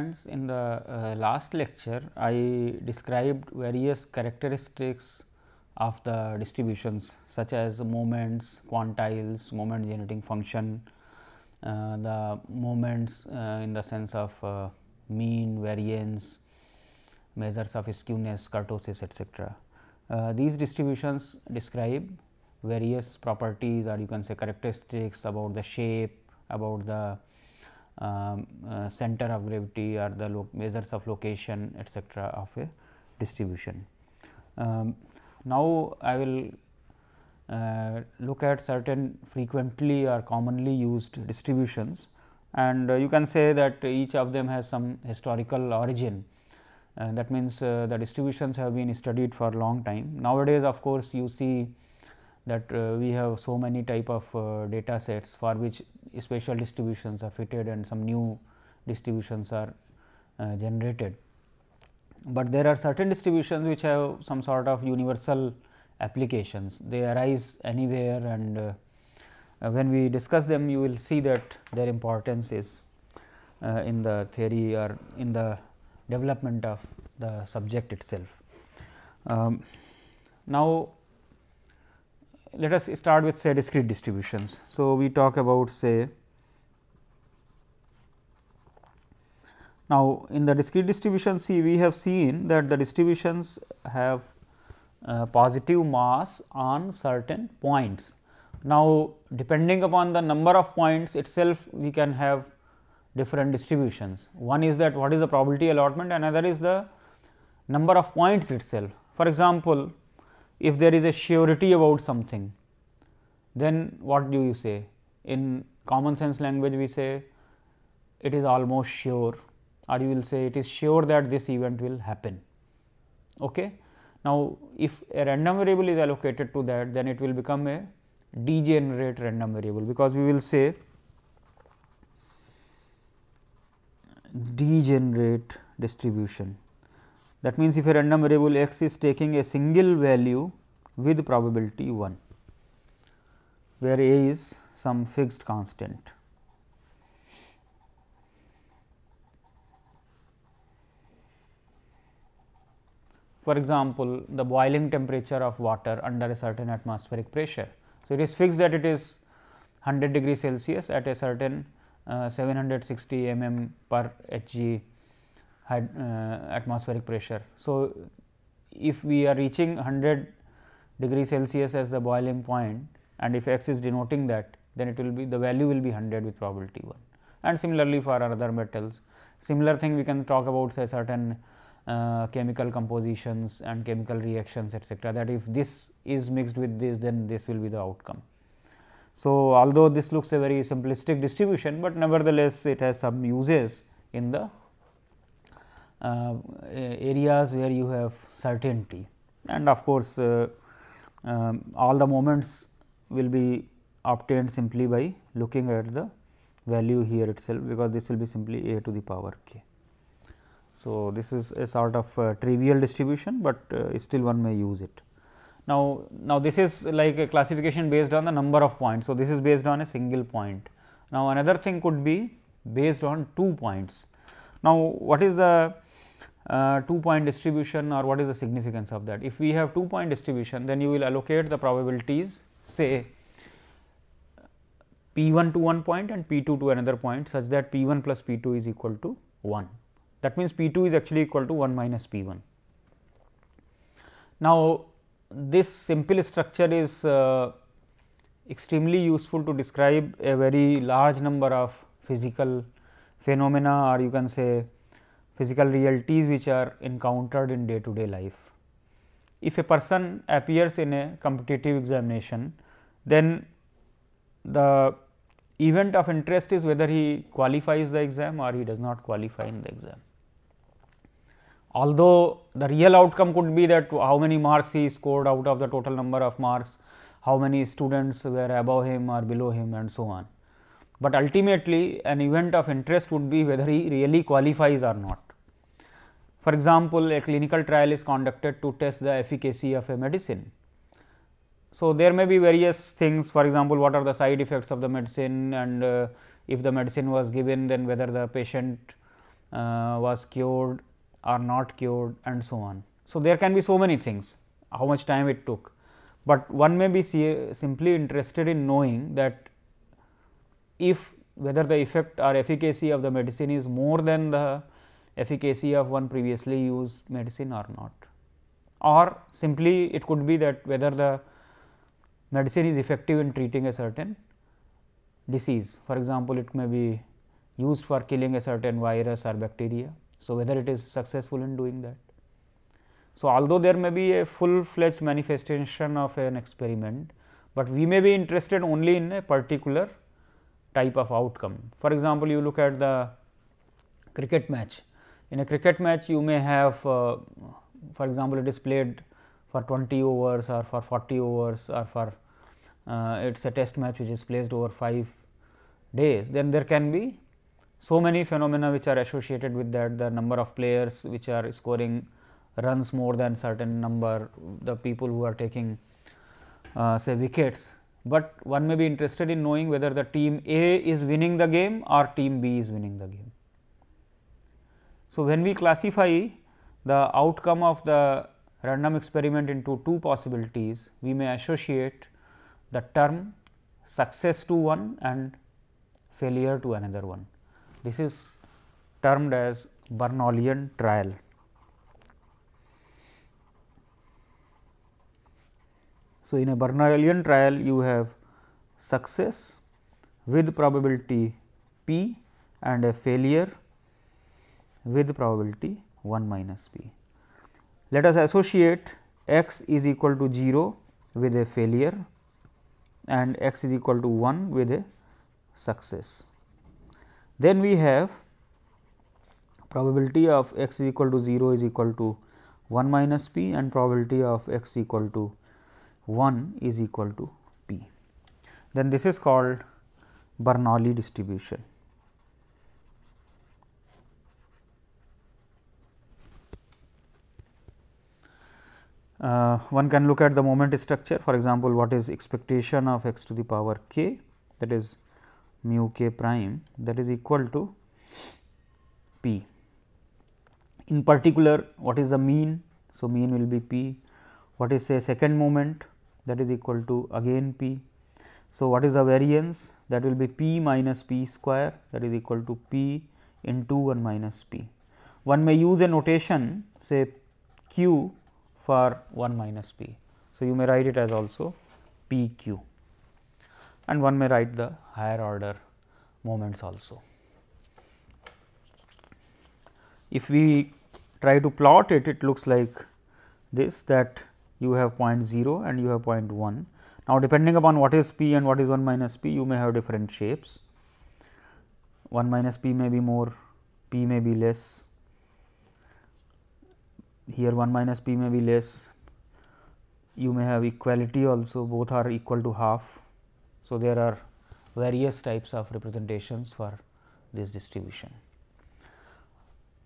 friends, in the uh, last lecture I described various characteristics of the distributions such as moments, quantiles, moment generating function, uh, the moments uh, in the sense of uh, mean, variance, measures of skewness, kurtosis etc. Uh, these distributions describe various properties or you can say characteristics about the shape, about the um, uh, center of gravity or the measures of location etc., of a distribution. Um, now, I will uh, look at certain frequently or commonly used distributions and uh, you can say that each of them has some historical origin. Uh, that means, uh, the distributions have been studied for long time. Nowadays, of course, you see that uh, we have so many type of uh, data sets for which special distributions are fitted and some new distributions are uh, generated. But there are certain distributions which have some sort of universal applications. They arise anywhere and uh, uh, when we discuss them you will see that their importance is uh, in the theory or in the development of the subject itself. Um, now, let us start with say discrete distributions. So, we talk about say now in the discrete distribution see we have seen that the distributions have uh, positive mass on certain points. Now, depending upon the number of points itself we can have different distributions. One is that what is the probability allotment another is the number of points itself. For example, if there is a surety about something, then what do you say? In common sense language, we say it is almost sure or you will say it is sure that this event will happen. Okay? Now, if a random variable is allocated to that, then it will become a degenerate random variable, because we will say degenerate distribution. That means, if a random variable x is taking a single value with probability 1, where a is some fixed constant. For example, the boiling temperature of water under a certain atmospheric pressure. So, it is fixed that it is 100 degree Celsius at a certain uh, 760 mm per Hg had, uh, atmospheric pressure. So, if we are reaching 100 degree Celsius as the boiling point and if x is denoting that then it will be the value will be 100 with probability 1 and similarly for other metals. Similar thing we can talk about say certain uh, chemical compositions and chemical reactions etc. that if this is mixed with this then this will be the outcome. So, although this looks a very simplistic distribution, but nevertheless it has some uses in the uh, areas where you have certainty and of course, uh, um, all the moments will be obtained simply by looking at the value here itself because this will be simply a to the power k. So, this is a sort of uh, trivial distribution, but uh, still one may use it. Now, now this is like a classification based on the number of points. So, this is based on a single point. Now, another thing could be based on two points. Now, what is the uh, two point distribution or what is the significance of that. If we have two point distribution then you will allocate the probabilities say p 1 to one point and p 2 to another point such that p 1 plus p 2 is equal to 1. That means, p 2 is actually equal to 1 minus p 1. Now, this simple structure is uh, extremely useful to describe a very large number of physical phenomena or you can say physical realities which are encountered in day to day life. If a person appears in a competitive examination, then the event of interest is whether he qualifies the exam or he does not qualify in the exam. Although the real outcome could be that how many marks he scored out of the total number of marks, how many students were above him or below him and so on. But ultimately an event of interest would be whether he really qualifies or not. For example, a clinical trial is conducted to test the efficacy of a medicine. So, there may be various things for example, what are the side effects of the medicine and uh, if the medicine was given then whether the patient uh, was cured or not cured and so on. So, there can be so many things how much time it took, but one may be simply interested in knowing that if whether the effect or efficacy of the medicine is more than the efficacy of one previously used medicine or not or simply it could be that whether the medicine is effective in treating a certain disease. For example, it may be used for killing a certain virus or bacteria. So, whether it is successful in doing that. So, although there may be a full fledged manifestation of an experiment, but we may be interested only in a particular type of outcome. For example, you look at the cricket match in a cricket match you may have uh, for example, it is played for 20 overs or for 40 overs or for uh, it is a test match which is placed over 5 days, then there can be so many phenomena which are associated with that the number of players which are scoring runs more than certain number, the people who are taking uh, say wickets, but one may be interested in knowing whether the team A is winning the game or team B is winning the game. So, when we classify the outcome of the random experiment into two possibilities, we may associate the term success to one and failure to another one. This is termed as Bernoullian trial. So, in a Bernoullian trial you have success with probability p and a failure with probability 1 minus p. Let us associate x is equal to 0 with a failure and x is equal to 1 with a success. Then we have probability of x is equal to 0 is equal to 1 minus p and probability of x equal to 1 is equal to p. Then this is called Bernoulli distribution. Uh, one can look at the moment structure for example, what is expectation of x to the power k that is mu k prime that is equal to p. In particular what is the mean? So, mean will be p, what is say second moment that is equal to again p. So, what is the variance that will be p minus p square that is equal to p into 1 minus p. One may use a notation say q for 1 minus p. So, you may write it as also p q and one may write the higher order moments also. If we try to plot it, it looks like this that you have 0 and you have one. 0.1. Now, depending upon what is p and what is 1 minus p, you may have different shapes. 1 minus p may be more, p may be less, here 1 minus p may be less you may have equality also both are equal to half. So, there are various types of representations for this distribution.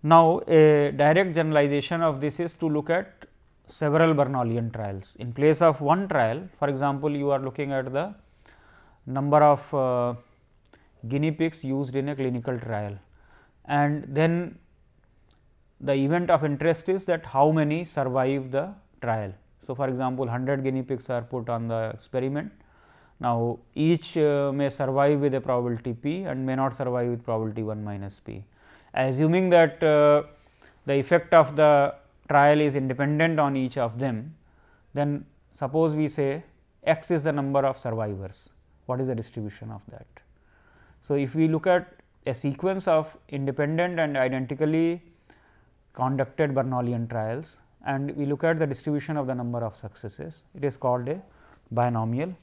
Now, a direct generalization of this is to look at several Bernoullian trials. In place of one trial for example, you are looking at the number of uh, guinea pigs used in a clinical trial and then the event of interest is that how many survive the trial. So, for example, 100 guinea pigs are put on the experiment. Now, each uh, may survive with a probability p and may not survive with probability 1 minus p. Assuming that uh, the effect of the trial is independent on each of them, then suppose we say x is the number of survivors, what is the distribution of that. So, if we look at a sequence of independent and identically conducted Bernoullian trials and we look at the distribution of the number of successes. It is called a binomial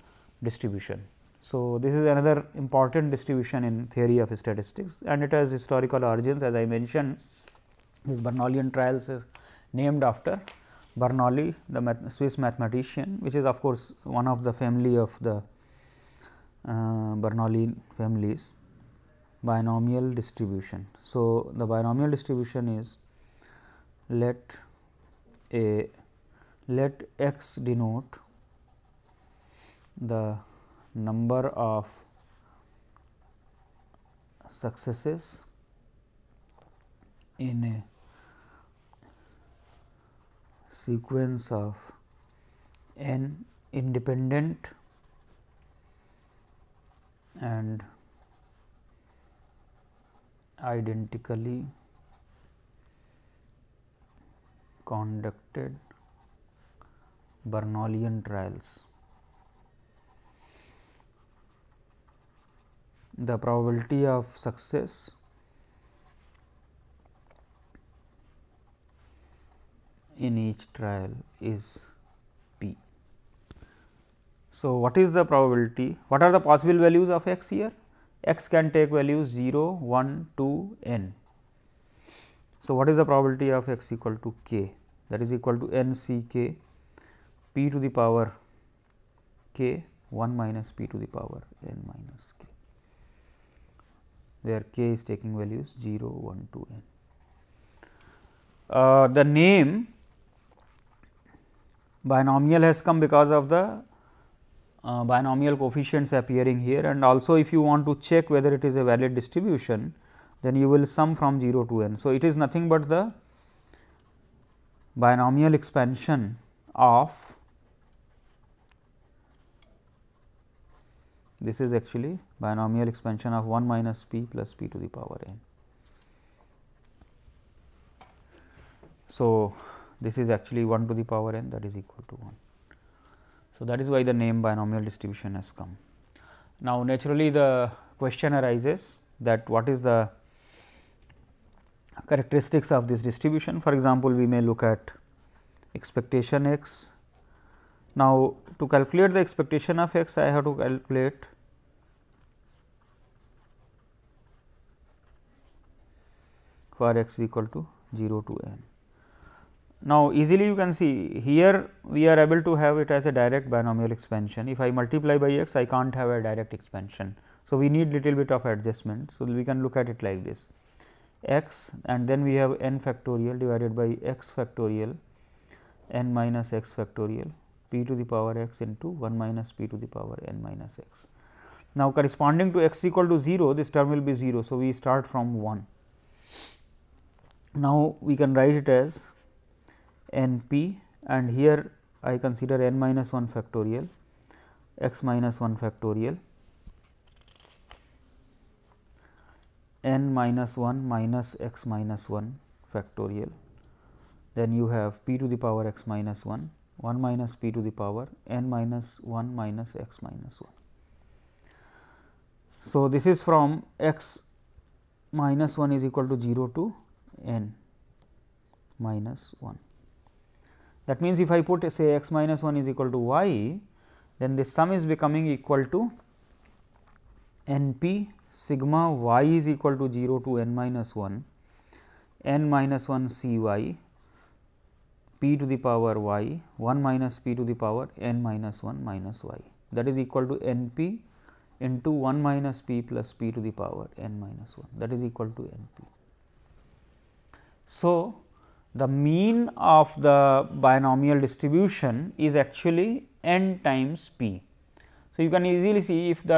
distribution. So, this is another important distribution in theory of statistics and it has historical origins as I mentioned this Bernoullian trials is named after Bernoulli the math Swiss mathematician which is of course, one of the family of the uh, Bernoulli families binomial distribution. So, the binomial distribution is let a let x denote the number of successes in a sequence of n independent and identically conducted Bernoullian trials. The probability of success in each trial is p. So, what is the probability? What are the possible values of x here? x can take values 0, 1, 2, n. So, what is the probability of x equal to k that is equal to n c k p to the power k 1 minus p to the power n minus k where k is taking values 0 1 2 n. Uh, the name binomial has come because of the uh, binomial coefficients appearing here and also if you want to check whether it is a valid distribution then you will sum from 0 to n. So, it is nothing but the binomial expansion of this is actually binomial expansion of 1 minus p plus p to the power n. So, this is actually 1 to the power n that is equal to 1. So, that is why the name binomial distribution has come. Now, naturally the question arises that what is the characteristics of this distribution. For example, we may look at expectation x. Now, to calculate the expectation of x, I have to calculate for x equal to 0 to n. Now, easily you can see here we are able to have it as a direct binomial expansion. If I multiply by x, I can't have a direct expansion. So, we need little bit of adjustment. So, we can look at it like this x and then we have n factorial divided by x factorial n minus x factorial p to the power x into 1 minus p to the power n minus x. Now, corresponding to x equal to 0 this term will be 0. So, we start from 1. Now, we can write it as n p and here I consider n minus 1 factorial x minus 1 factorial n minus 1 minus x minus 1 factorial. Then you have p to the power x minus 1, 1 minus p to the power n minus 1 minus x minus 1. So, this is from x minus 1 is equal to 0 to n minus 1. That means, if I put say x minus 1 is equal to y, then this sum is becoming equal to n p sigma y is equal to 0 to n minus 1 n minus 1 c y p to the power y 1 minus p to the power n minus 1 minus y that is equal to n p into 1 minus p plus p to the power n minus 1 that is equal to n p. So, the mean of the binomial distribution is actually n times p so, you can easily see if the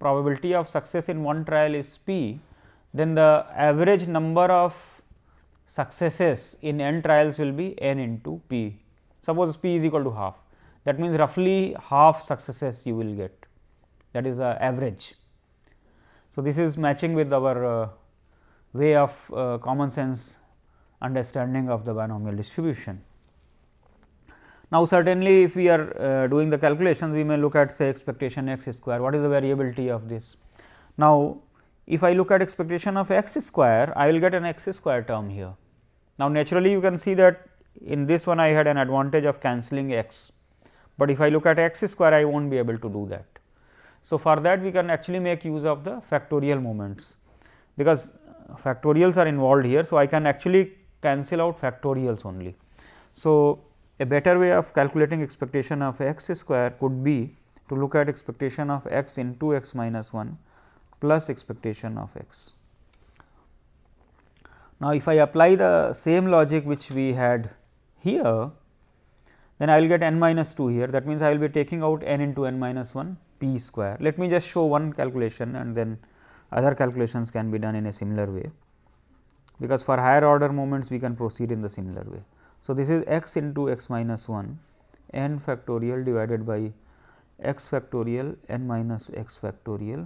probability of success in one trial is p, then the average number of successes in n trials will be n into p. Suppose p is equal to half, that means roughly half successes you will get that is the average. So, this is matching with our uh, way of uh, common sense understanding of the binomial distribution. Now, certainly if we are uh, doing the calculations, we may look at say expectation x square, what is the variability of this. Now, if I look at expectation of x square, I will get an x square term here. Now, naturally you can see that in this one I had an advantage of cancelling x, but if I look at x square, I will not be able to do that. So, for that we can actually make use of the factorial moments, because uh, factorials are involved here. So, I can actually cancel out factorials only. So, a better way of calculating expectation of x square could be to look at expectation of x into x minus 1 plus expectation of x. Now, if I apply the same logic which we had here, then I will get n minus 2 here that means, I will be taking out n into n minus 1 p square. Let me just show one calculation and then other calculations can be done in a similar way, because for higher order moments we can proceed in the similar way. So, this is x into x minus 1 n factorial divided by x factorial n minus x factorial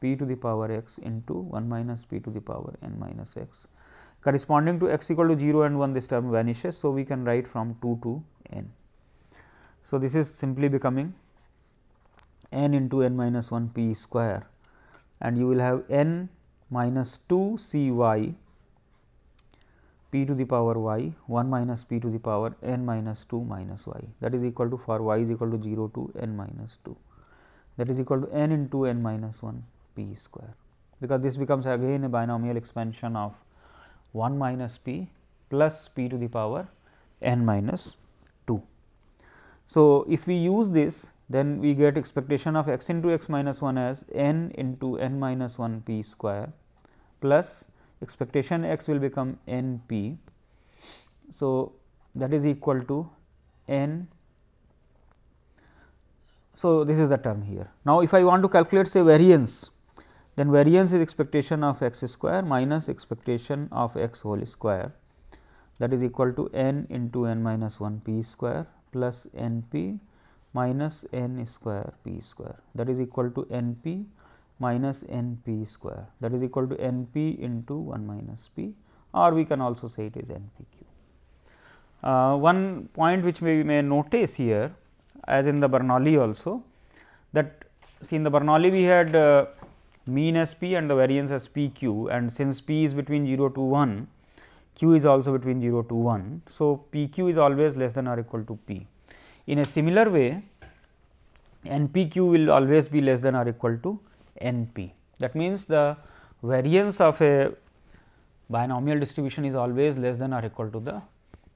p to the power x into 1 minus p to the power n minus x. Corresponding to x equal to 0 and 1 this term vanishes. So, we can write from 2 to n. So, this is simply becoming n into n minus 1 p square and you will have n minus 2 c y p to the power y 1 minus p to the power n minus 2 minus y that is equal to for y is equal to 0 to n minus 2 that is equal to n into n minus 1 p square because this becomes again a binomial expansion of 1 minus p plus p to the power n minus 2. So, if we use this then we get expectation of x into x minus 1 as n into n minus 1 p square plus expectation x will become n p. So, that is equal to n. So, this is the term here. Now, if I want to calculate say variance, then variance is expectation of x square minus expectation of x whole square that is equal to n into n minus 1 p square plus n p minus n square p square that is equal to n p minus n p square that is equal to n p into 1 minus p or we can also say it is n p q. Uh, one point which we may notice here as in the Bernoulli also that see in the Bernoulli we had uh, mean as p and the variance as p q and since p is between 0 to 1 q is also between 0 to 1. So, p q is always less than or equal to p. In a similar way n p q will always be less than or equal to n p. That means, the variance of a binomial distribution is always less than or equal to the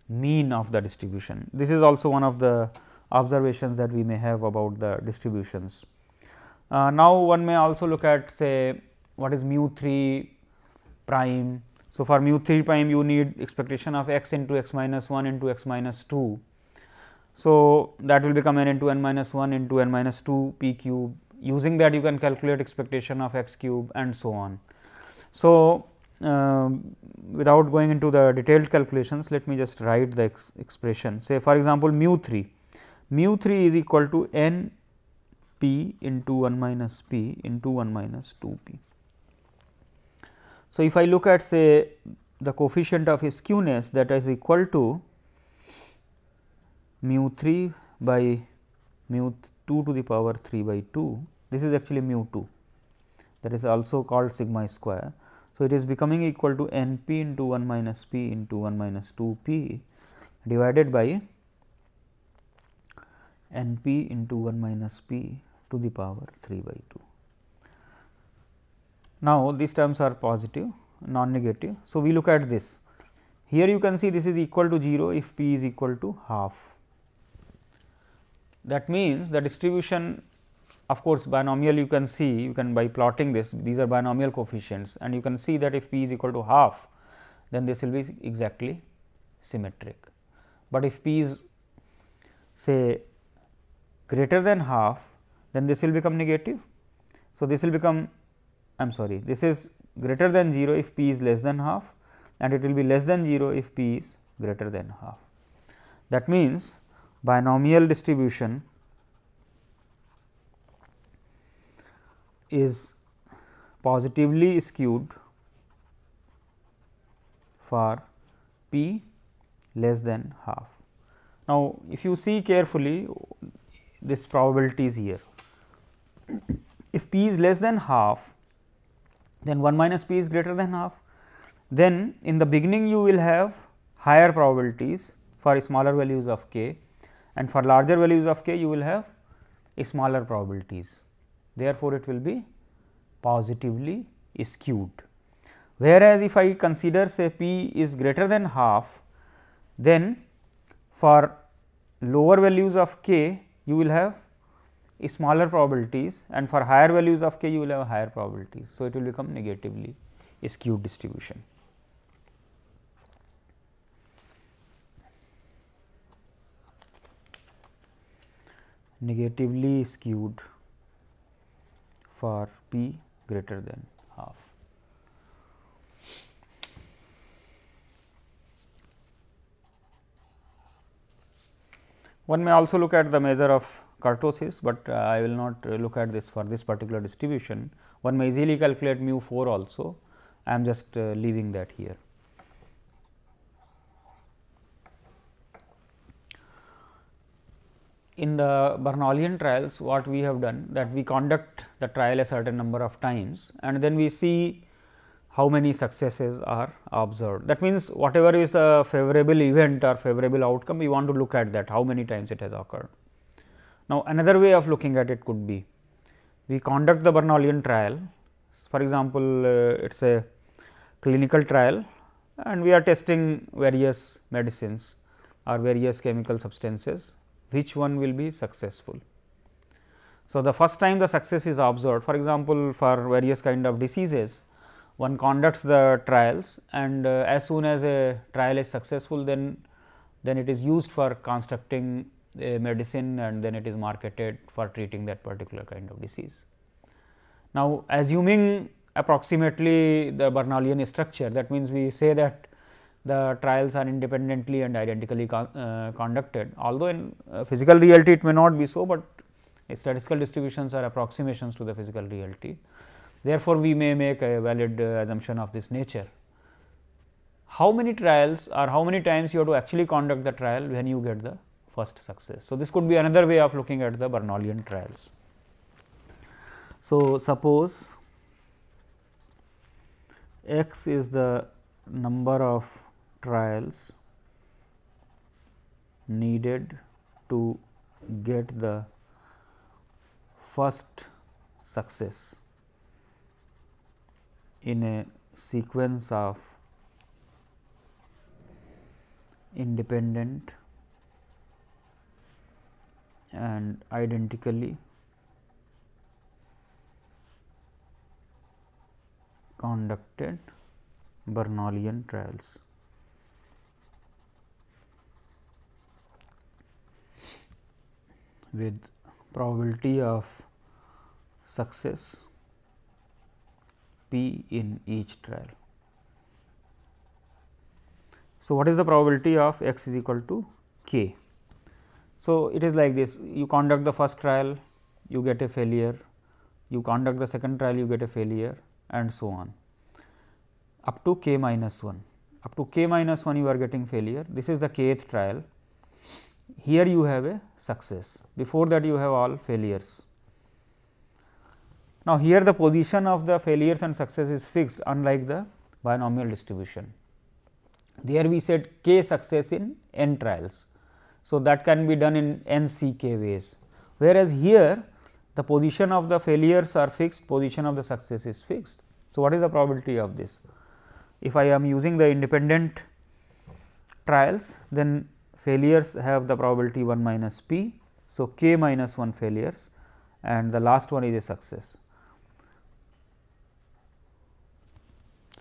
mean of the distribution. This is also one of the observations that we may have about the distributions. Uh, now, one may also look at say what is mu 3 prime. So, for mu 3 prime you need expectation of x into x minus 1 into x minus 2. So, that will become n into n minus 1 into n minus 2 p cube using that you can calculate expectation of x cube and so on. So, uh, without going into the detailed calculations let me just write the ex expression say for example, mu 3 mu 3 is equal to n p into 1 minus p into 1 minus 2 p. So, if I look at say the coefficient of skewness that is equal to mu 3 by mu 2 to the power 3 by 2 this is actually mu 2 that is also called sigma square. So, it is becoming equal to n p into 1 minus p into 1 minus 2 p divided by n p into 1 minus p to the power 3 by 2. Now, these terms are positive non negative. So, we look at this here you can see this is equal to 0 if p is equal to half. That means, the distribution of course, binomial you can see you can by plotting this these are binomial coefficients and you can see that if p is equal to half then this will be exactly symmetric. But if p is say greater than half then this will become negative. So, this will become I am sorry this is greater than 0 if p is less than half and it will be less than 0 if p is greater than half. That means, binomial distribution is positively skewed for p less than half. Now, if you see carefully this probability is here. If p is less than half, then 1 minus p is greater than half. Then in the beginning you will have higher probabilities for smaller values of k and for larger values of k you will have smaller probabilities therefore, it will be positively skewed. Whereas, if I consider say p is greater than half, then for lower values of k you will have smaller probabilities and for higher values of k you will have higher probabilities. So, it will become negatively skewed distribution. negatively skewed for p greater than half. One may also look at the measure of kurtosis, but uh, I will not uh, look at this for this particular distribution. One may easily calculate mu 4 also, I am just uh, leaving that here. in the Bernoullian trials what we have done that we conduct the trial a certain number of times and then we see how many successes are observed. That means, whatever is the favorable event or favorable outcome we want to look at that how many times it has occurred. Now, another way of looking at it could be we conduct the Bernoullian trial for example, uh, it is a clinical trial and we are testing various medicines or various chemical substances which one will be successful. So, the first time the success is observed for example, for various kind of diseases one conducts the trials and uh, as soon as a trial is successful then then it is used for constructing a medicine and then it is marketed for treating that particular kind of disease. Now, assuming approximately the Bernalian structure that means, we say that the trials are independently and identically con uh, conducted. Although in uh, physical reality it may not be so, but statistical distributions are approximations to the physical reality. Therefore, we may make a valid uh, assumption of this nature. How many trials or how many times you have to actually conduct the trial when you get the first success. So, this could be another way of looking at the Bernoullian trials. So, suppose x is the number of trials needed to get the first success in a sequence of independent and identically conducted Bernoullian trials. with probability of success p in each trial. So, what is the probability of x is equal to k? So, it is like this you conduct the first trial you get a failure, you conduct the second trial you get a failure and so on up to k minus 1 up to k minus 1 you are getting failure this is the kth trial here you have a success before that you have all failures. Now, here the position of the failures and success is fixed unlike the binomial distribution. There we said k success in n trials. So, that can be done in n c k ways whereas, here the position of the failures are fixed position of the success is fixed. So, what is the probability of this? If I am using the independent trials then failures have the probability 1 minus p. So, k minus 1 failures and the last one is a success.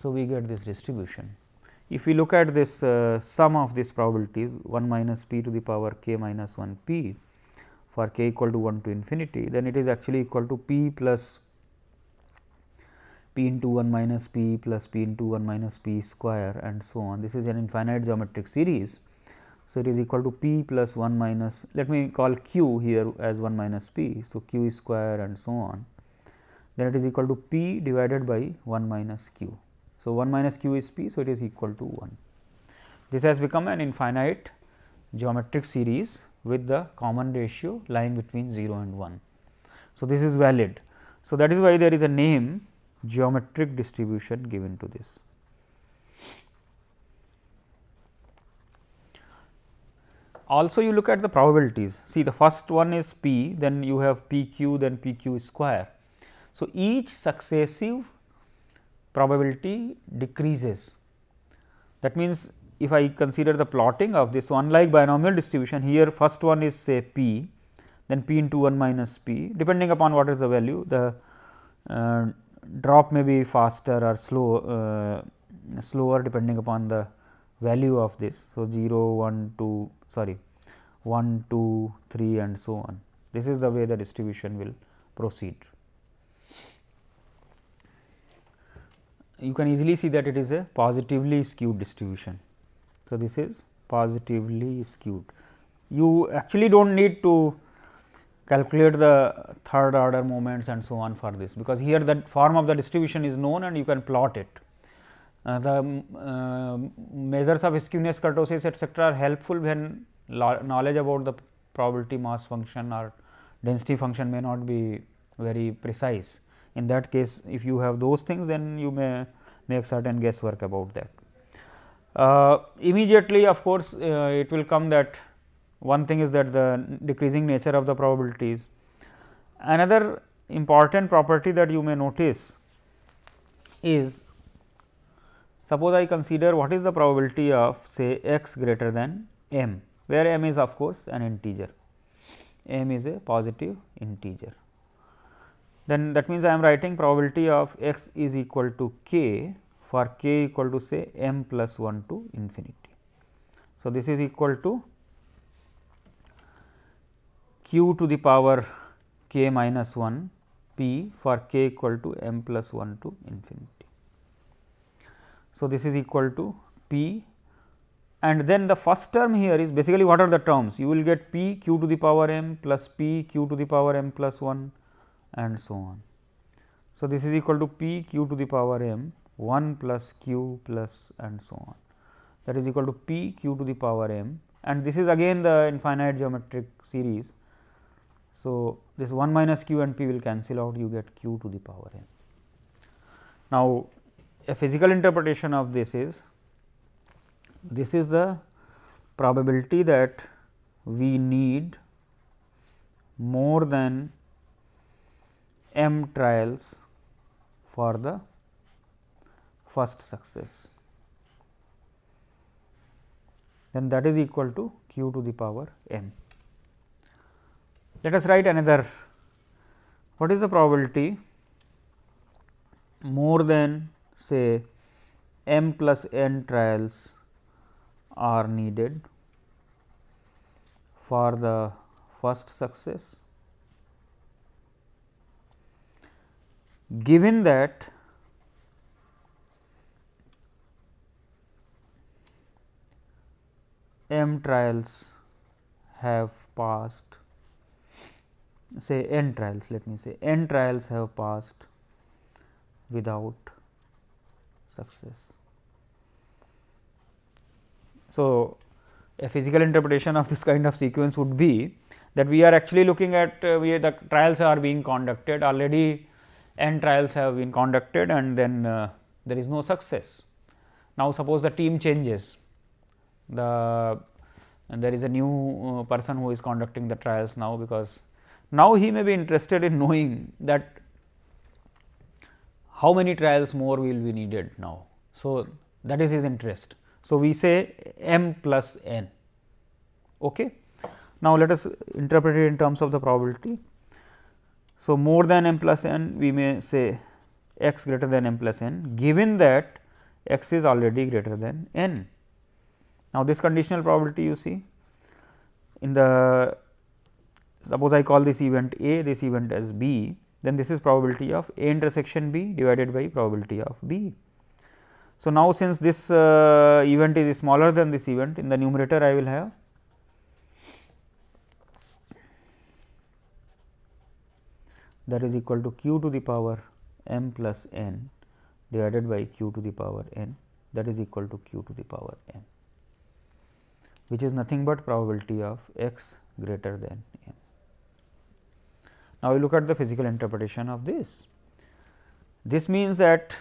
So, we get this distribution. If we look at this uh, sum of these probabilities 1 minus p to the power k minus 1 p for k equal to 1 to infinity, then it is actually equal to p plus p into 1 minus p plus p into 1 minus p square and so on. This is an infinite geometric series so, it is equal to p plus 1 minus let me call q here as 1 minus p. So, q square and so on then it is equal to p divided by 1 minus q. So, 1 minus q is p. So, it is equal to 1. This has become an infinite geometric series with the common ratio lying between 0 and 1. So, this is valid. So, that is why there is a name geometric distribution given to this. also you look at the probabilities. See the first one is p, then you have p q, then p q square. So, each successive probability decreases. That means, if I consider the plotting of this one like binomial distribution here first one is say p, then p into 1 minus p depending upon what is the value the uh, drop may be faster or slow uh, slower depending upon the value of this. So, 0, 1, 2, sorry 1, 2, 3 and so on. This is the way the distribution will proceed. You can easily see that it is a positively skewed distribution. So, this is positively skewed. You actually do not need to calculate the third order moments and so on for this, because here the form of the distribution is known and you can plot it. Uh, the um, uh, measures of skewness kurtosis etc., are helpful when knowledge about the probability mass function or density function may not be very precise. In that case, if you have those things, then you may make certain guesswork about that. Uh, immediately of course, uh, it will come that one thing is that the decreasing nature of the probabilities. Another important property that you may notice is Suppose I consider what is the probability of say x greater than m, where m is of course an integer, m is a positive integer. Then that means I am writing probability of x is equal to k for k equal to say m plus 1 to infinity. So, this is equal to q to the power k minus 1 p for k equal to m plus 1 to infinity. So, this is equal to P and then the first term here is basically what are the terms you will get P q to the power m plus P q to the power m plus 1 and so on. So, this is equal to P q to the power m 1 plus q plus and so on that is equal to P q to the power m and this is again the infinite geometric series. So, this 1 minus q and p will cancel out you get q to the power m. Now, a physical interpretation of this is this is the probability that we need more than m trials for the first success. Then that is equal to q to the power m. Let us write another what is the probability more than say m plus n trials are needed for the first success. Given that m trials have passed say n trials let me say n trials have passed without success. So, a physical interpretation of this kind of sequence would be that we are actually looking at uh, the trials are being conducted already n trials have been conducted and then uh, there is no success. Now, suppose the team changes the and there is a new uh, person who is conducting the trials now because now he may be interested in knowing that how many trials more will be needed now. So, that is his interest. So, we say m plus n. Okay. Now, let us interpret it in terms of the probability. So, more than m plus n we may say x greater than m plus n given that x is already greater than n. Now, this conditional probability you see in the suppose I call this event A this event as B then this is probability of A intersection B divided by probability of B. So, now since this uh, event is smaller than this event in the numerator I will have that is equal to q to the power m plus n divided by q to the power n that is equal to q to the power m which is nothing but probability of x greater than m. Now, we look at the physical interpretation of this. This means that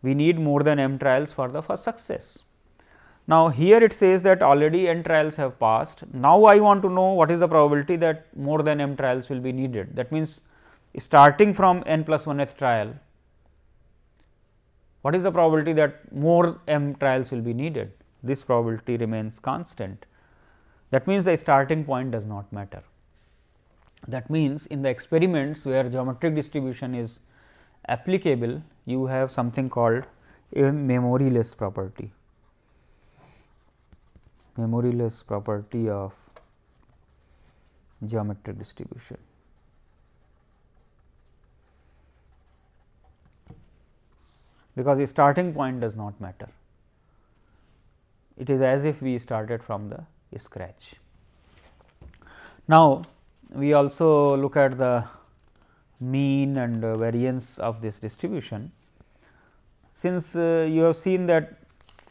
we need more than m trials for the first success. Now, here it says that already n trials have passed. Now, I want to know what is the probability that more than m trials will be needed. That means, starting from n plus 1th trial, what is the probability that more m trials will be needed? This probability remains constant. That means, the starting point does not matter. That means, in the experiments where geometric distribution is applicable, you have something called a memoryless property. Memoryless property of geometric distribution. because the starting point does not matter. It is as if we started from the scratch. Now, we also look at the mean and variance of this distribution. Since uh, you have seen that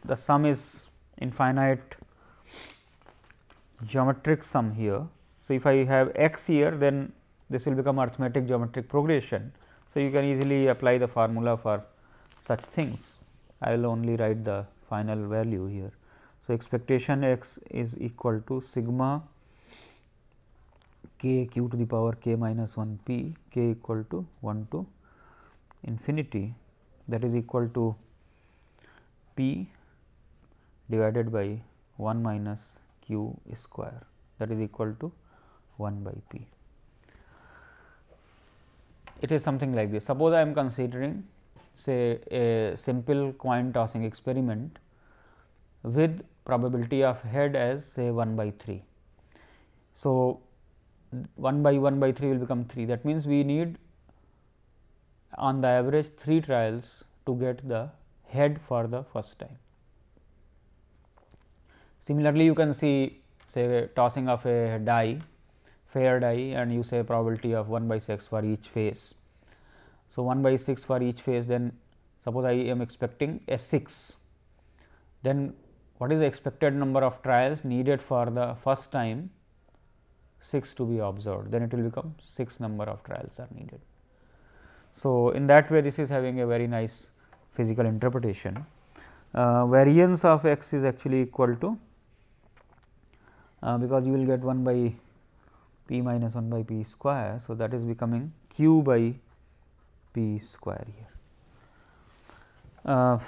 the sum is infinite geometric sum here. So, if I have x here then this will become arithmetic geometric progression. So, you can easily apply the formula for such things. I will only write the final value here. So, expectation x is equal to sigma k q to the power k minus 1 p k equal to 1 to infinity that is equal to p divided by 1 minus q square that is equal to 1 by p. It is something like this. Suppose I am considering say a simple coin tossing experiment with probability of head as say 1 by 3. So, 1 by 1 by 3 will become 3. That means, we need on the average 3 trials to get the head for the first time. Similarly, you can see say tossing of a die, fair die and you say probability of 1 by 6 for each phase. So, 1 by 6 for each phase then suppose I am expecting a 6, then what is the expected number of trials needed for the first time 6 to be observed then it will become 6 number of trials are needed. So, in that way this is having a very nice physical interpretation. Uh, variance of x is actually equal to uh, because you will get 1 by p minus 1 by p square. So, that is becoming q by p square here. Uh,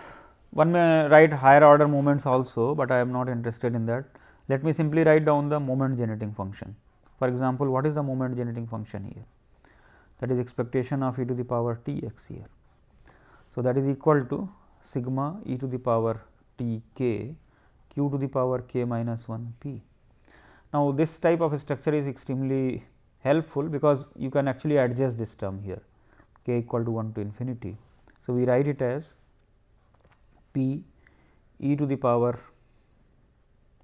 one may write higher order moments also, but I am not interested in that. Let me simply write down the moment generating function. For example, what is the moment generating function here? That is expectation of e to the power t x here. So, that is equal to sigma e to the power t k q to the power k minus 1 p. Now, this type of structure is extremely helpful because you can actually adjust this term here k equal to 1 to infinity. So, we write it as p e to the power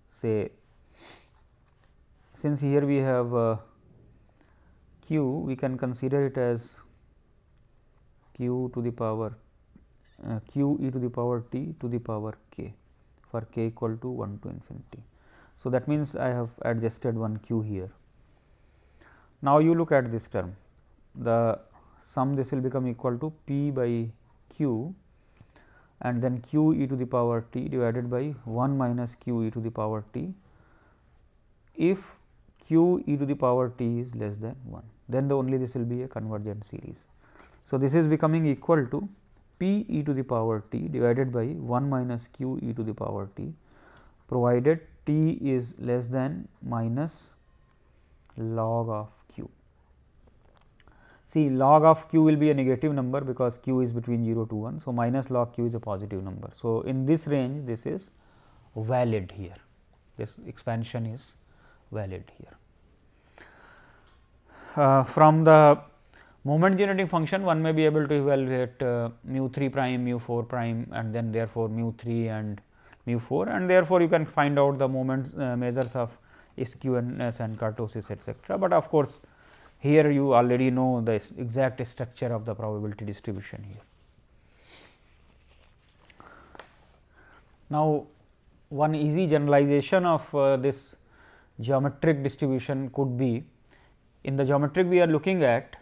say since here we have uh, q we can consider it as q to the power uh, q e to the power t to the power k for k equal to 1 to infinity. So, that means, I have adjusted one q here. Now, you look at this term the sum this will become equal to p by q and then q e to the power t divided by 1 minus q e to the power t if q e to the power t is less than 1, then the only this will be a convergent series. So, this is becoming equal to p e to the power t divided by 1 minus q e to the power t provided t is less than minus log of q. See log of q will be a negative number because q is between 0 to 1. So, minus log q is a positive number. So, in this range this is valid here this expansion is valid here. Uh, from the moment generating function one may be able to evaluate uh, mu 3 prime, mu 4 prime and then therefore, mu 3 and mu 4 and therefore, you can find out the moment uh, measures of skewness and kurtosis etc., but of course, here you already know the exact structure of the probability distribution here. Now, one easy generalization of uh, this geometric distribution could be. In the geometric we are looking at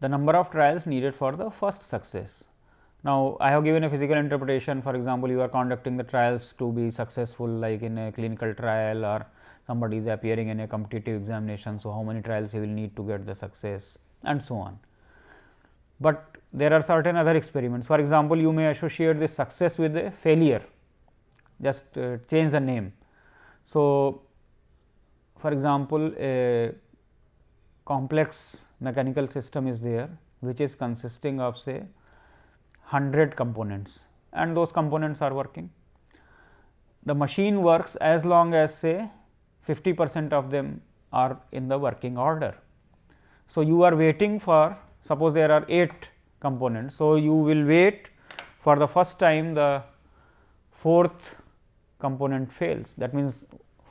the number of trials needed for the first success. Now, I have given a physical interpretation for example, you are conducting the trials to be successful like in a clinical trial or somebody is appearing in a competitive examination. So, how many trials he will need to get the success and so on. But there are certain other experiments for example, you may associate this success with a failure just uh, change the name. So, for example, a complex mechanical system is there which is consisting of say 100 components and those components are working. The machine works as long as say 50 percent of them are in the working order. So, you are waiting for suppose there are 8 components. So, you will wait for the first time the fourth component fails that means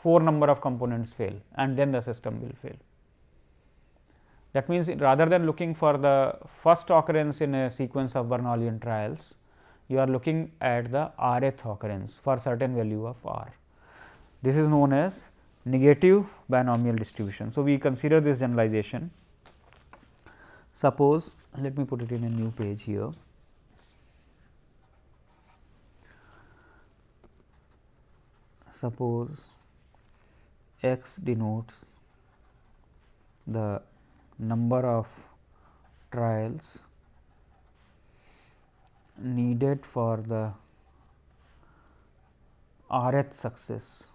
4 number of components fail and then the system will fail. That means, rather than looking for the first occurrence in a sequence of Bernoullian trials, you are looking at the rth occurrence for certain value of r. This is known as negative binomial distribution. So, we consider this generalization. Suppose, let me put it in a new page here. Suppose x denotes the number of trials needed for the Rth success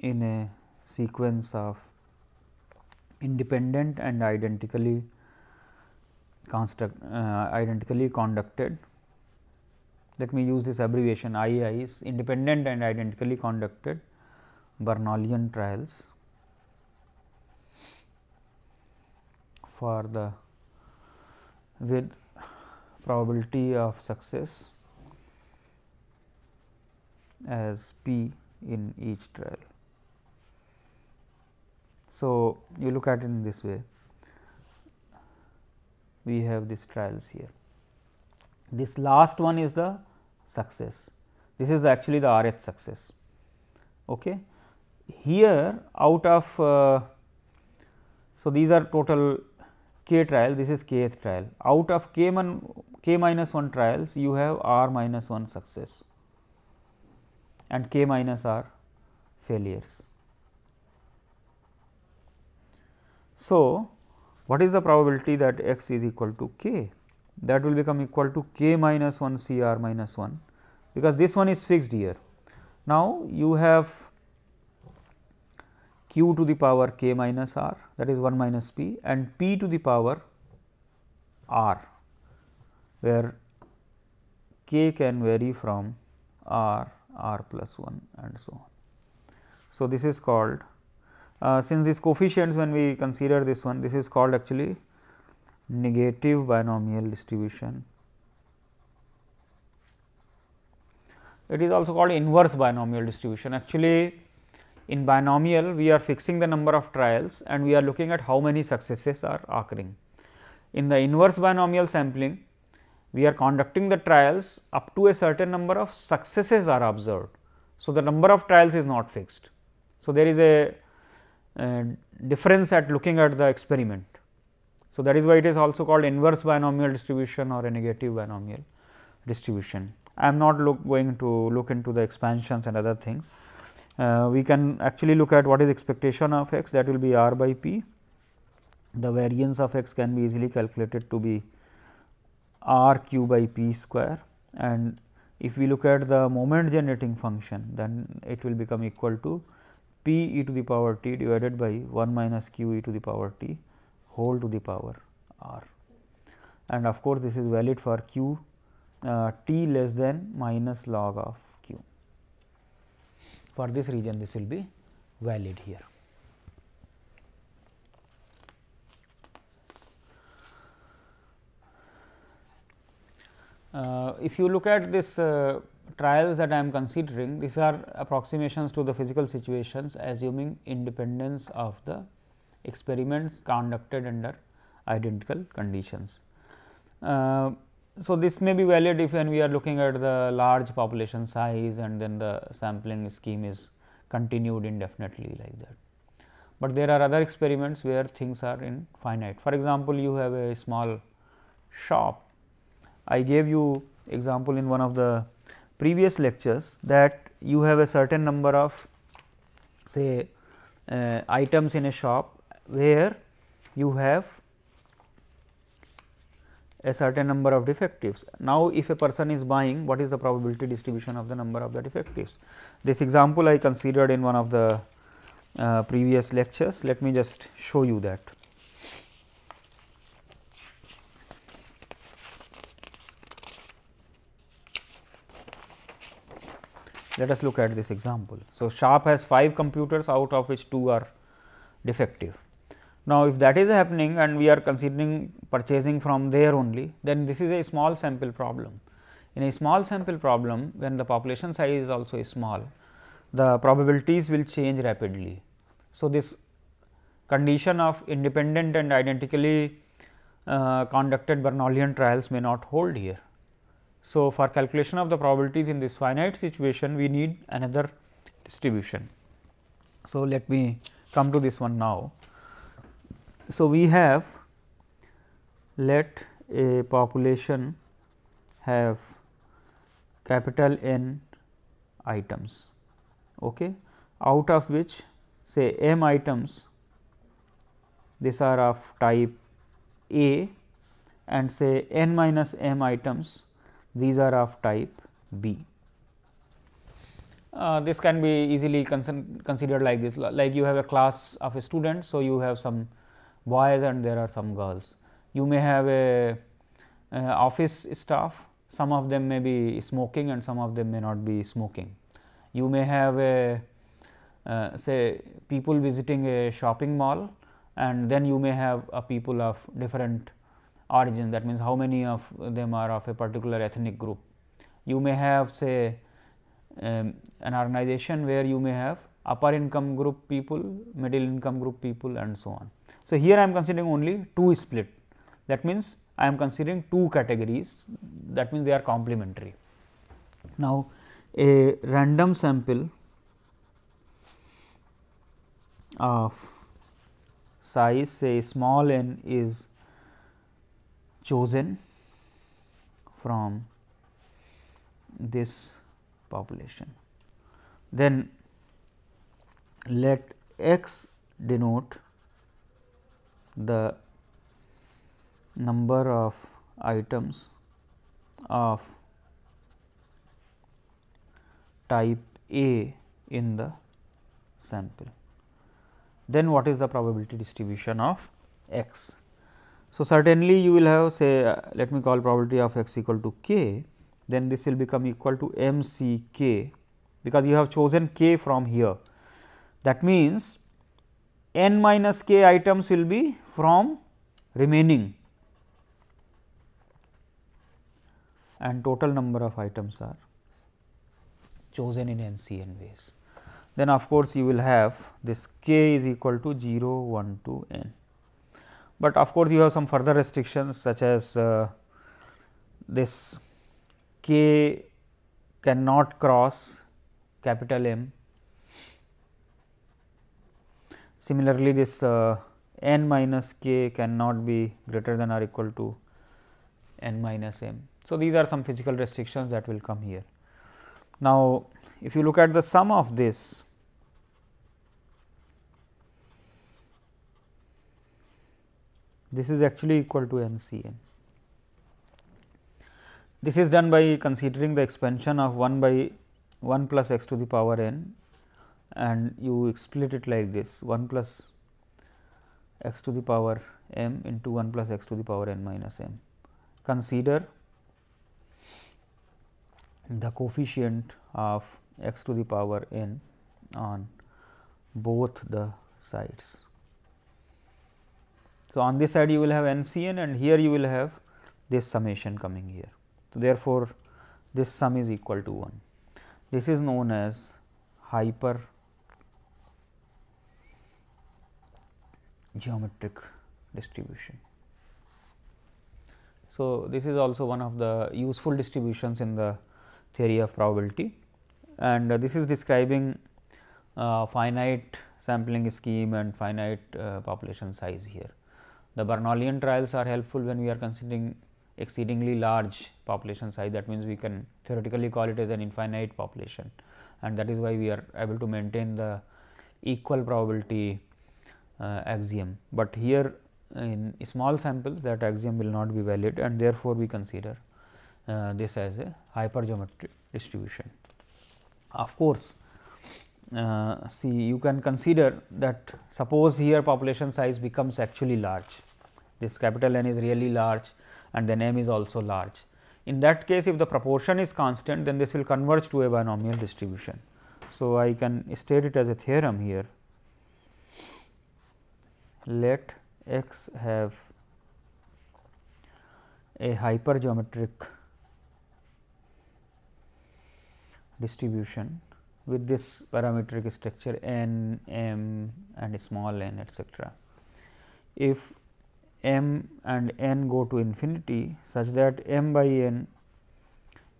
in a sequence of independent and identically construct uh, identically conducted let me use this abbreviation II is independent and identically conducted Bernoullian trials for the with probability of success as p in each trial. So, you look at it in this way we have these trials here. This last one is the success, this is actually the RH success. Okay. Here out of, uh, so these are total k trial, this is kth trial. Out of k, man, k minus 1 trials, you have r minus 1 success and k minus r failures. So, what is the probability that x is equal to k? that will become equal to k minus 1 C r minus 1 because this one is fixed here. Now, you have q to the power k minus r that is 1 minus p and p to the power r where k can vary from r, r plus 1 and so on. So, this is called uh, since these coefficients when we consider this one this is called actually negative binomial distribution. It is also called inverse binomial distribution. Actually, in binomial we are fixing the number of trials and we are looking at how many successes are occurring. In the inverse binomial sampling, we are conducting the trials up to a certain number of successes are observed. So, the number of trials is not fixed. So, there is a difference at looking at the experiment. So, that is why it is also called inverse binomial distribution or a negative binomial distribution. I am not look, going to look into the expansions and other things. Uh, we can actually look at what is expectation of x that will be r by p. The variance of x can be easily calculated to be r q by p square and if we look at the moment generating function then it will become equal to p e to the power t divided by 1 minus q e to the power t whole to the power r and of course, this is valid for q uh, t less than minus log of q. For this region this will be valid here. Uh, if you look at this uh, trials that I am considering, these are approximations to the physical situations assuming independence of the experiments conducted under identical conditions. Uh, so, this may be valid if when we are looking at the large population size and then the sampling scheme is continued indefinitely like that. But there are other experiments where things are in finite. For example, you have a small shop. I gave you example in one of the previous lectures that you have a certain number of say uh, items in a shop where you have a certain number of defectives. Now, if a person is buying what is the probability distribution of the number of the defectives. This example I considered in one of the uh, previous lectures, let me just show you that. Let us look at this example. So, Sharp has 5 computers out of which 2 are defective. Now, if that is happening and we are considering purchasing from there only, then this is a small sample problem. In a small sample problem, when the population size is also small, the probabilities will change rapidly. So, this condition of independent and identically uh, conducted Bernoullian trials may not hold here. So, for calculation of the probabilities in this finite situation, we need another distribution. So, let me come to this one now. So, we have let a population have capital N items, okay, out of which say m items these are of type A and say n minus m items these are of type B. Uh, this can be easily considered like this like you have a class of students. So, you have some boys and there are some girls. You may have a office staff, some of them may be smoking and some of them may not be smoking. You may have a uh, say people visiting a shopping mall and then you may have a people of different origin that means how many of them are of a particular ethnic group. You may have say um, an organization where you may have upper income group people, middle income group people and so on. So, here I am considering only 2 split that means, I am considering 2 categories that means, they are complementary. Now, a random sample of size say small n is chosen from this population. Then let x denote the number of items of type A in the sample. Then what is the probability distribution of x? So, certainly you will have say uh, let me call probability of x equal to k then this will become equal to m c k because you have chosen k from here. That means, n minus k items will be from remaining and total number of items are chosen in NCN ways. Then of course, you will have this k is equal to 0 1 to n, but of course, you have some further restrictions such as uh, this k cannot cross capital M Similarly, this uh, n minus k cannot be greater than or equal to n minus m. So, these are some physical restrictions that will come here. Now, if you look at the sum of this, this is actually equal to n c n. This is done by considering the expansion of 1 by 1 plus x to the power n and you split it like this 1 plus x to the power m into 1 plus x to the power n minus m. Consider the coefficient of x to the power n on both the sides. So, on this side you will have n c n and here you will have this summation coming here. So, therefore, this sum is equal to 1. This is known as hyper geometric distribution. So, this is also one of the useful distributions in the theory of probability and uh, this is describing uh, finite sampling scheme and finite uh, population size here. The Bernoullian trials are helpful when we are considering exceedingly large population size that means, we can theoretically call it as an infinite population and that is why we are able to maintain the equal probability uh, axiom, but here in small samples that axiom will not be valid and therefore, we consider uh, this as a hypergeometric distribution. Of course, uh, see you can consider that suppose here population size becomes actually large this capital N is really large and then m is also large. In that case if the proportion is constant then this will converge to a binomial distribution. So, I can state it as a theorem here let x have a hypergeometric distribution with this parametric structure n, m and small n etc. If m and n go to infinity such that m by n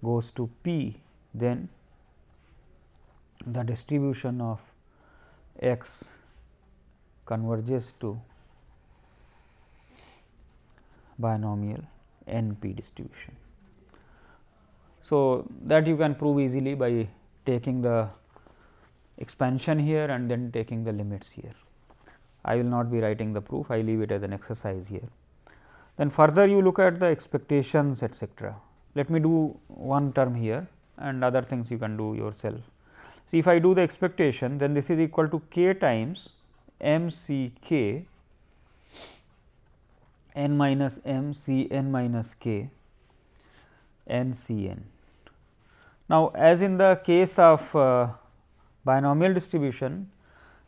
goes to p, then the distribution of x converges to binomial NP distribution. So, that you can prove easily by taking the expansion here and then taking the limits here. I will not be writing the proof, I leave it as an exercise here. Then further you look at the expectations etc. Let me do one term here and other things you can do yourself. See if I do the expectation then this is equal to k times m c k n minus m c n minus k n c n. Now, as in the case of uh, binomial distribution,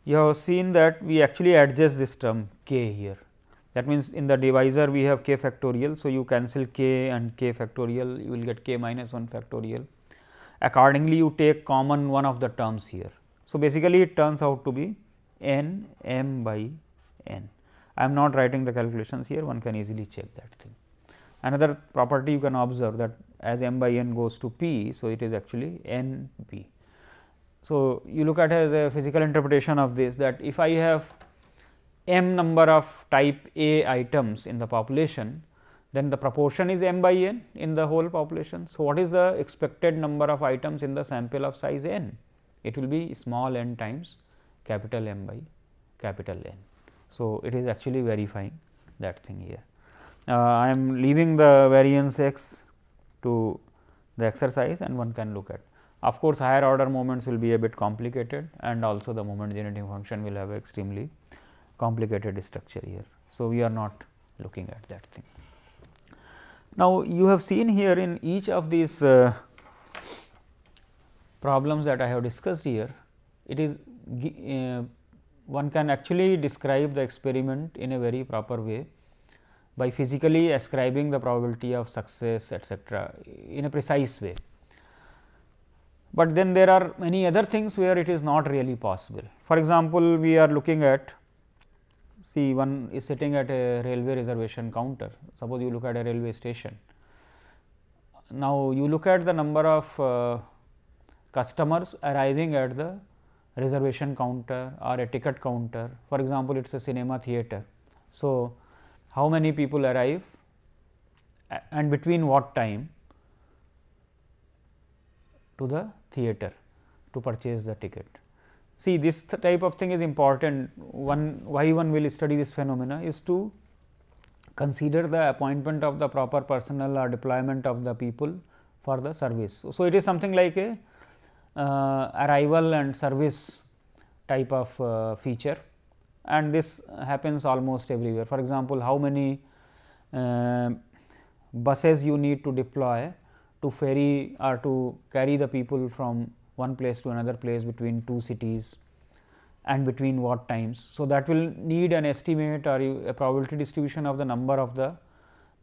you have seen that we actually adjust this term k here. That means, in the divisor we have k factorial. So, you cancel k and k factorial, you will get k minus 1 factorial. Accordingly, you take common one of the terms here. So, basically it turns out to be n m by n. I am not writing the calculations here one can easily check that thing. Another property you can observe that as m by n goes to p. So, it is actually n p. So, you look at as a physical interpretation of this that if I have m number of type A items in the population, then the proportion is m by n in the whole population. So, what is the expected number of items in the sample of size n? It will be small n times capital M by capital N. So, it is actually verifying that thing here. Uh, I am leaving the variance x to the exercise and one can look at. Of course, higher order moments will be a bit complicated and also the moment generating function will have extremely complicated structure here. So, we are not looking at that thing. Now, you have seen here in each of these uh, problems that I have discussed here, it is uh, one can actually describe the experiment in a very proper way by physically ascribing the probability of success etc., in a precise way. But then there are many other things where it is not really possible. For example, we are looking at see one is sitting at a railway reservation counter, suppose you look at a railway station. Now, you look at the number of uh, customers arriving at the reservation counter or a ticket counter. For example, it is a cinema theater. So, how many people arrive and between what time to the theater to purchase the ticket. See this type of thing is important one why one will study this phenomena is to consider the appointment of the proper personnel or deployment of the people for the service. So, it is something like a uh, arrival and service type of uh, feature and this happens almost everywhere. For example, how many um, buses you need to deploy to ferry or to carry the people from one place to another place between two cities and between what times. So, that will need an estimate or a probability distribution of the number of the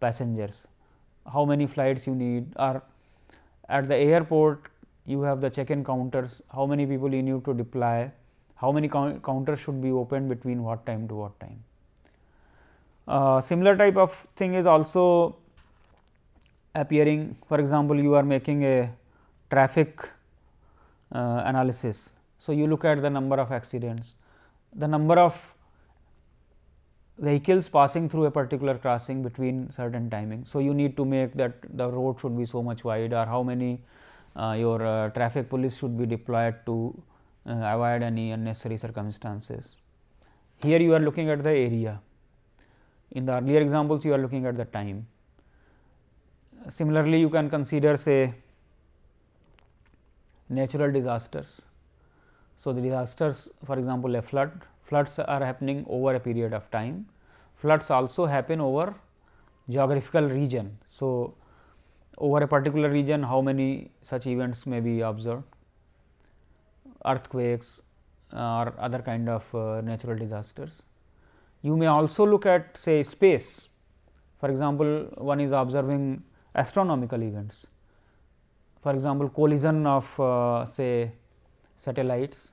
passengers, how many flights you need or at the airport you have the check in counters, how many people you need to deploy, how many counters should be opened between what time to what time. Uh, similar type of thing is also appearing for example, you are making a traffic uh, analysis. So, you look at the number of accidents, the number of vehicles passing through a particular crossing between certain timing. So, you need to make that the road should be so much wide or how many uh, your uh, traffic police should be deployed to uh, avoid any unnecessary circumstances. Here you are looking at the area, in the earlier examples you are looking at the time. Similarly, you can consider say natural disasters. So, the disasters for example, a flood, floods are happening over a period of time, floods also happen over geographical region. So, over a particular region how many such events may be observed earthquakes uh, or other kind of uh, natural disasters. You may also look at say space for example, one is observing astronomical events for example, collision of uh, say satellites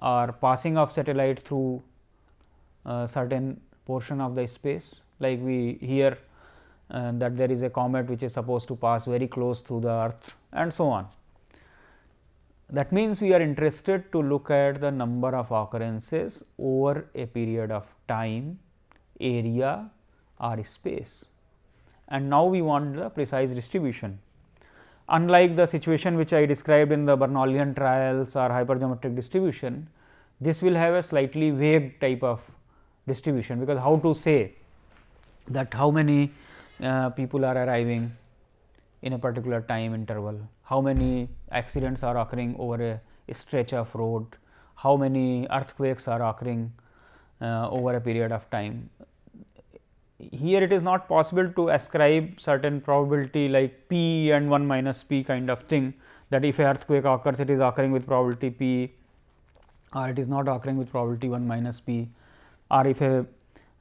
or passing of satellites through uh, certain portion of the space like we here and that there is a comet which is supposed to pass very close through the earth and so on. That means, we are interested to look at the number of occurrences over a period of time, area or space and now we want the precise distribution. Unlike the situation which I described in the Bernoullian trials or hypergeometric distribution, this will have a slightly vague type of distribution because how to say that how many uh, people are arriving in a particular time interval, how many accidents are occurring over a stretch of road, how many earthquakes are occurring uh, over a period of time. Here it is not possible to ascribe certain probability like p and 1 minus p kind of thing that if a earthquake occurs it is occurring with probability p or it is not occurring with probability 1 minus p or if a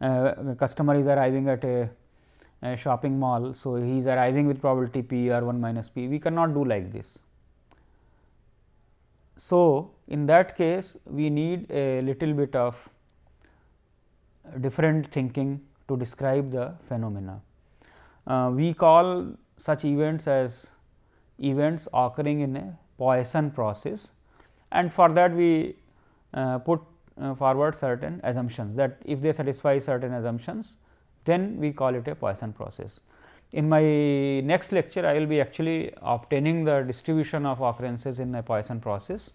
uh, customer is arriving at a uh, shopping mall. So, he is arriving with probability p r 1 minus p, we cannot do like this. So, in that case we need a little bit of different thinking to describe the phenomena. Uh, we call such events as events occurring in a Poisson process and for that we uh, put uh, forward certain assumptions that if they satisfy certain assumptions then we call it a Poisson process. In my next lecture, I will be actually obtaining the distribution of occurrences in a Poisson process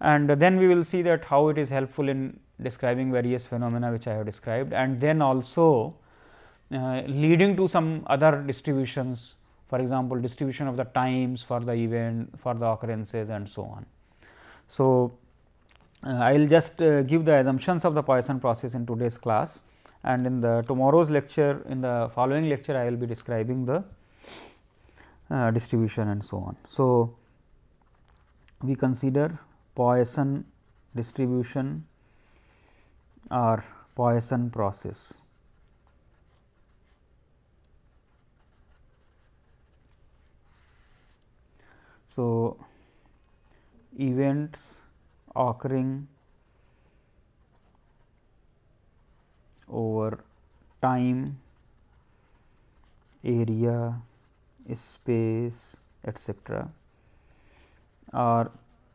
and then we will see that how it is helpful in describing various phenomena which I have described and then also uh, leading to some other distributions for example, distribution of the times for the event for the occurrences and so on. So, uh, I will just uh, give the assumptions of the Poisson process in today's class and in the tomorrow's lecture in the following lecture I will be describing the uh, distribution and so on. So, we consider Poisson distribution or Poisson process. So, events occurring over time, area, space etc. are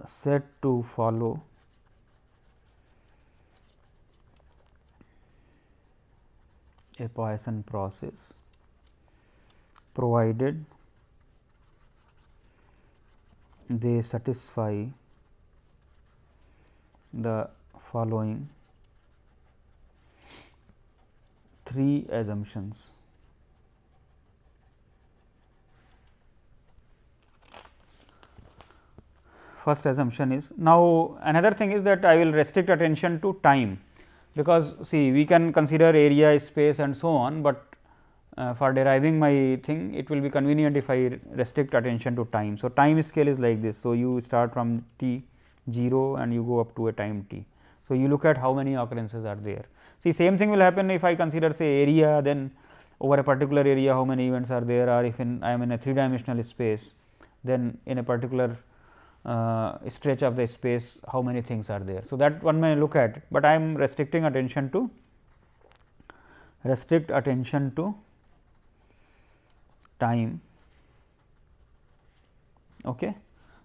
said to follow a Poisson process provided they satisfy the following three assumptions. First assumption is now another thing is that I will restrict attention to time because see we can consider area, space and so on, but uh, for deriving my thing it will be convenient if I restrict attention to time. So, time scale is like this. So, you start from t 0 and you go up to a time t. So, you look at how many occurrences are there. See same thing will happen if I consider say area then over a particular area how many events are there or if in, I am in a three dimensional space then in a particular uh, stretch of the space how many things are there. So, that one may look at, but I am restricting attention to restrict attention to time. Okay.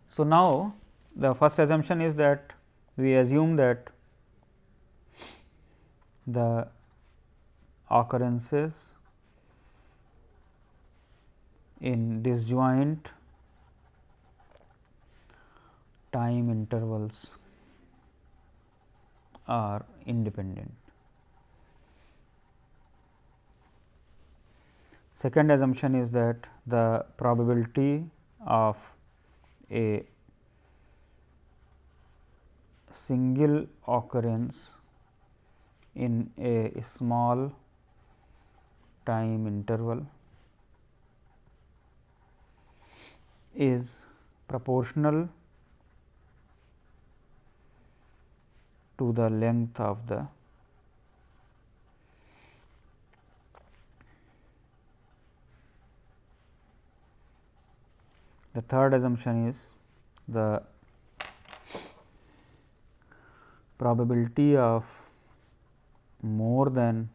So, now the first assumption is that we assume that the occurrences in disjoint time intervals are independent. Second assumption is that the probability of a single occurrence in a small time interval is proportional to the length of the the third assumption is the probability of more than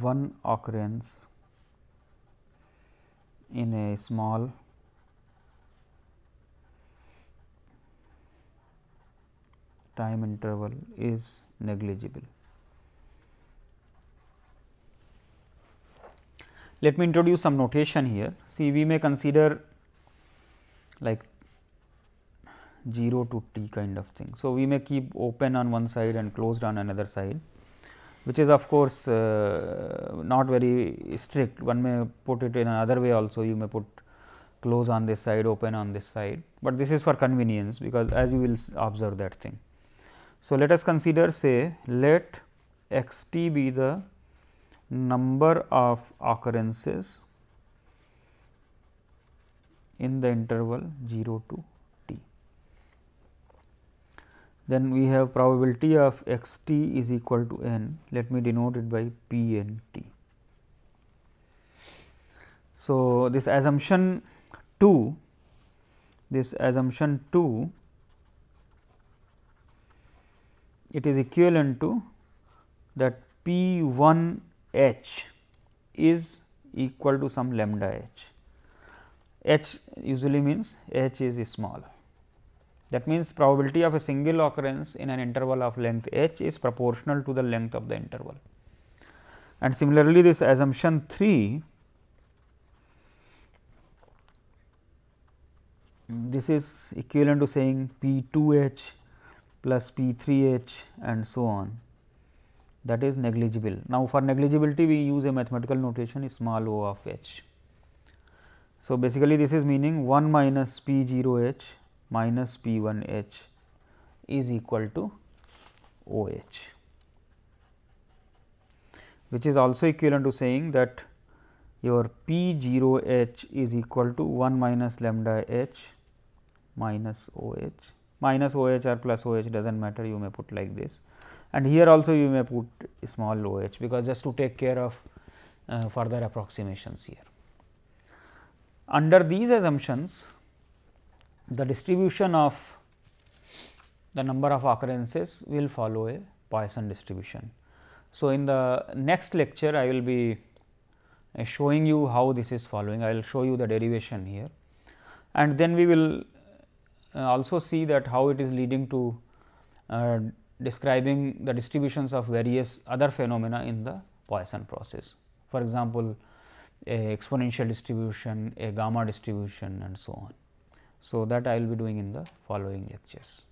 one occurrence in a small time interval is negligible. Let me introduce some notation here. See, we may consider like 0 to t kind of thing. So, we may keep open on one side and closed on another side which is of course, uh, not very strict one may put it in another way also you may put close on this side open on this side, but this is for convenience because as you will observe that thing. So, let us consider say let x t be the number of occurrences in the interval 0 to then we have probability of x t is equal to n, let me denote it by p n t. So, this assumption 2, this assumption 2 it is equivalent to that P 1 h is equal to some lambda h. h usually means h is small. That means, probability of a single occurrence in an interval of length h is proportional to the length of the interval. And similarly, this assumption 3 this is equivalent to saying P 2 h plus P 3 h and so on that is negligible. Now, for negligibility we use a mathematical notation small o of h. So, basically this is meaning 1 minus P 0 h minus P 1 H is equal to O H, which is also equivalent to saying that your P 0 H is equal to 1 minus lambda H minus O H minus O H or plus O H does not matter you may put like this and here also you may put small O H because just to take care of uh, further approximations here. Under these assumptions the distribution of the number of occurrences will follow a Poisson distribution. So, in the next lecture I will be uh, showing you how this is following, I will show you the derivation here and then we will uh, also see that how it is leading to uh, describing the distributions of various other phenomena in the Poisson process. For example, a exponential distribution, a gamma distribution and so on. So, that I will be doing in the following lectures.